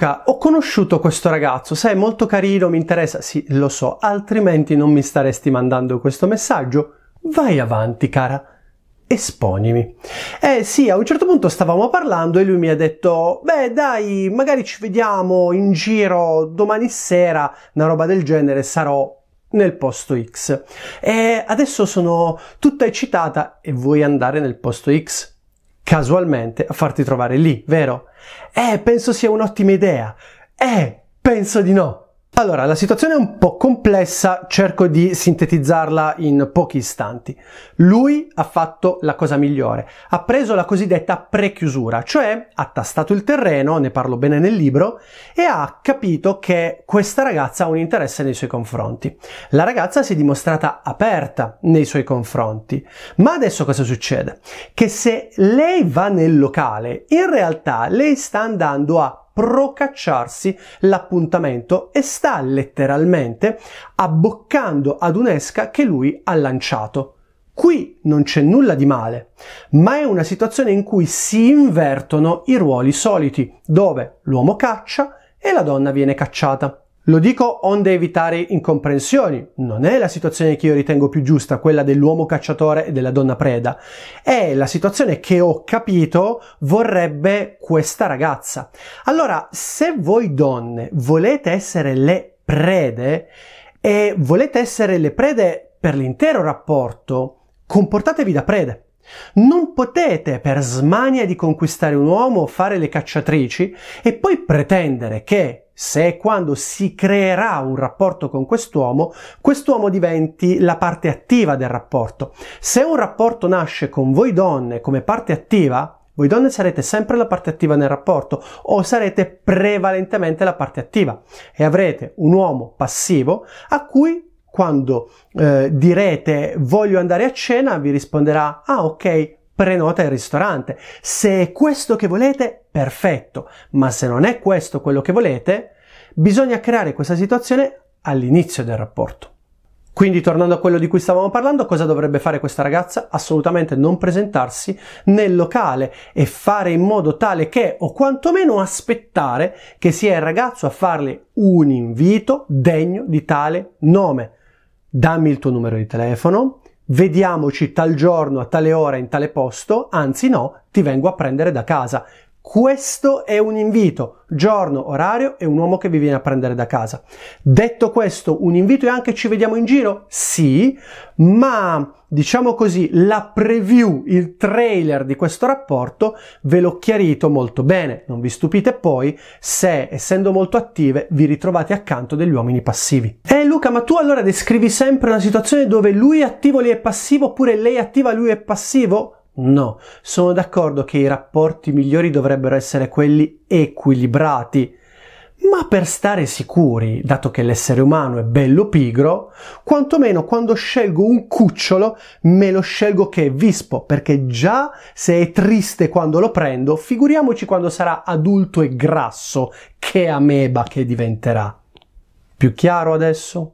Luca, ho conosciuto questo ragazzo, sei molto carino, mi interessa. Sì, lo so, altrimenti non mi staresti mandando questo messaggio. Vai avanti, cara. Esponimi. Eh sì, a un certo punto stavamo parlando e lui mi ha detto, beh dai, magari ci vediamo in giro domani sera, una roba del genere, sarò nel posto X. E adesso sono tutta eccitata e vuoi andare nel posto X? casualmente a farti trovare lì, vero? Eh, penso sia un'ottima idea. Eh, penso di no. Allora, la situazione è un po' complessa, cerco di sintetizzarla in pochi istanti. Lui ha fatto la cosa migliore, ha preso la cosiddetta prechiusura, cioè ha tastato il terreno, ne parlo bene nel libro, e ha capito che questa ragazza ha un interesse nei suoi confronti. La ragazza si è dimostrata aperta nei suoi confronti. Ma adesso cosa succede? Che se lei va nel locale, in realtà lei sta andando a procacciarsi l'appuntamento e sta letteralmente abboccando ad un'esca che lui ha lanciato. Qui non c'è nulla di male, ma è una situazione in cui si invertono i ruoli soliti, dove l'uomo caccia e la donna viene cacciata. Lo dico onde evitare incomprensioni, non è la situazione che io ritengo più giusta, quella dell'uomo cacciatore e della donna preda, è la situazione che ho capito vorrebbe questa ragazza. Allora, se voi donne volete essere le prede e volete essere le prede per l'intero rapporto, comportatevi da prede. Non potete, per smania di conquistare un uomo, fare le cacciatrici e poi pretendere che se e quando si creerà un rapporto con quest'uomo, quest'uomo diventi la parte attiva del rapporto. Se un rapporto nasce con voi donne come parte attiva, voi donne sarete sempre la parte attiva nel rapporto o sarete prevalentemente la parte attiva e avrete un uomo passivo a cui quando eh, direte voglio andare a cena vi risponderà ah ok prenota il ristorante. Se è questo che volete, perfetto, ma se non è questo quello che volete, Bisogna creare questa situazione all'inizio del rapporto. Quindi tornando a quello di cui stavamo parlando, cosa dovrebbe fare questa ragazza? Assolutamente non presentarsi nel locale e fare in modo tale che, o quantomeno aspettare, che sia il ragazzo a farle un invito degno di tale nome. Dammi il tuo numero di telefono, vediamoci tal giorno, a tale ora, in tale posto, anzi no, ti vengo a prendere da casa. Questo è un invito, giorno, orario e un uomo che vi viene a prendere da casa. Detto questo, un invito è anche ci vediamo in giro? Sì, ma diciamo così, la preview, il trailer di questo rapporto ve l'ho chiarito molto bene. Non vi stupite poi se, essendo molto attive, vi ritrovate accanto degli uomini passivi. Eh Luca, ma tu allora descrivi sempre una situazione dove lui è attivo, lei è passivo, oppure lei è attiva, lui è passivo? No, sono d'accordo che i rapporti migliori dovrebbero essere quelli equilibrati, ma per stare sicuri, dato che l'essere umano è bello pigro, quantomeno quando scelgo un cucciolo me lo scelgo che è vispo, perché già se è triste quando lo prendo, figuriamoci quando sarà adulto e grasso, che ameba che diventerà. Più chiaro adesso?